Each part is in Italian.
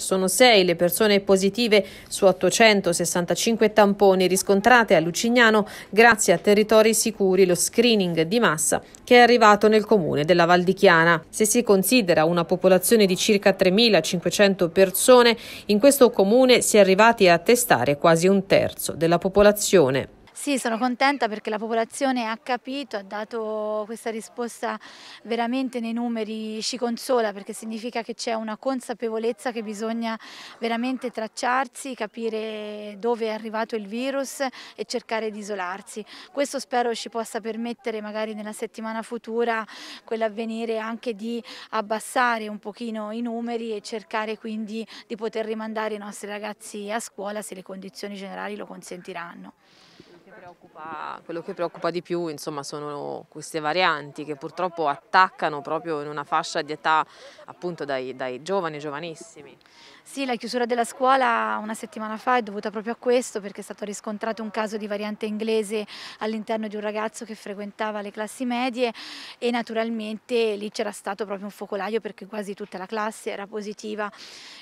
Sono 6 le persone positive su 865 tamponi riscontrate a Lucignano grazie a Territori Sicuri, lo screening di massa che è arrivato nel comune della Val di Chiana. Se si considera una popolazione di circa 3.500 persone, in questo comune si è arrivati a testare quasi un terzo della popolazione. Sì, sono contenta perché la popolazione ha capito, ha dato questa risposta veramente nei numeri, ci consola perché significa che c'è una consapevolezza che bisogna veramente tracciarsi, capire dove è arrivato il virus e cercare di isolarsi. Questo spero ci possa permettere magari nella settimana futura quell'avvenire anche di abbassare un pochino i numeri e cercare quindi di poter rimandare i nostri ragazzi a scuola se le condizioni generali lo consentiranno che preoccupa, quello che preoccupa di più insomma, sono queste varianti che purtroppo attaccano proprio in una fascia di età appunto dai, dai giovani, giovanissimi. Sì, la chiusura della scuola una settimana fa è dovuta proprio a questo perché è stato riscontrato un caso di variante inglese all'interno di un ragazzo che frequentava le classi medie e naturalmente lì c'era stato proprio un focolaio perché quasi tutta la classe era positiva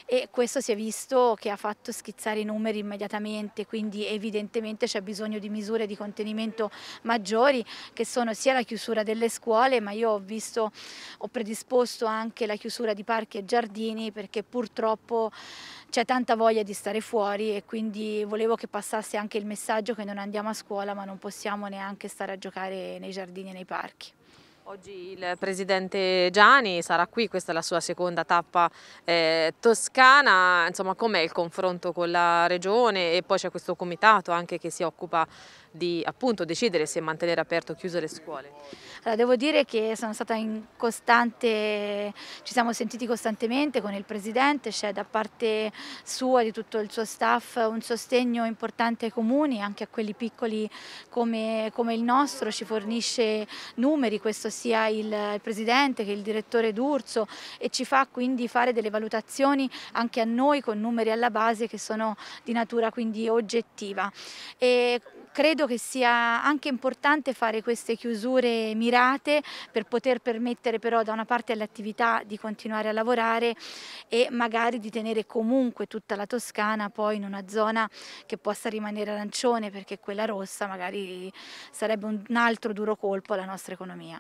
e questo si è visto che ha fatto schizzare i numeri immediatamente, quindi evidentemente c'è bisogno di misure di contenimento maggiori che sono sia la chiusura delle scuole ma io ho visto, ho predisposto anche la chiusura di parchi e giardini perché purtroppo c'è tanta voglia di stare fuori e quindi volevo che passasse anche il messaggio che non andiamo a scuola ma non possiamo neanche stare a giocare nei giardini e nei parchi. Oggi il presidente Gianni sarà qui, questa è la sua seconda tappa eh, toscana, insomma com'è il confronto con la regione e poi c'è questo comitato anche che si occupa di appunto decidere se mantenere aperte o chiuse le scuole? Allora, devo dire che sono stata in costante, ci siamo sentiti costantemente con il presidente, c'è da parte sua, e di tutto il suo staff, un sostegno importante ai comuni, anche a quelli piccoli come, come il nostro, ci fornisce numeri, questo sia il presidente che il direttore D'Urso e ci fa quindi fare delle valutazioni anche a noi con numeri alla base che sono di natura quindi oggettiva. E credo che sia anche importante fare queste chiusure mirate per poter permettere però da una parte all'attività di continuare a lavorare e magari di tenere comunque tutta la Toscana poi in una zona che possa rimanere arancione perché quella rossa magari sarebbe un altro duro colpo alla nostra economia.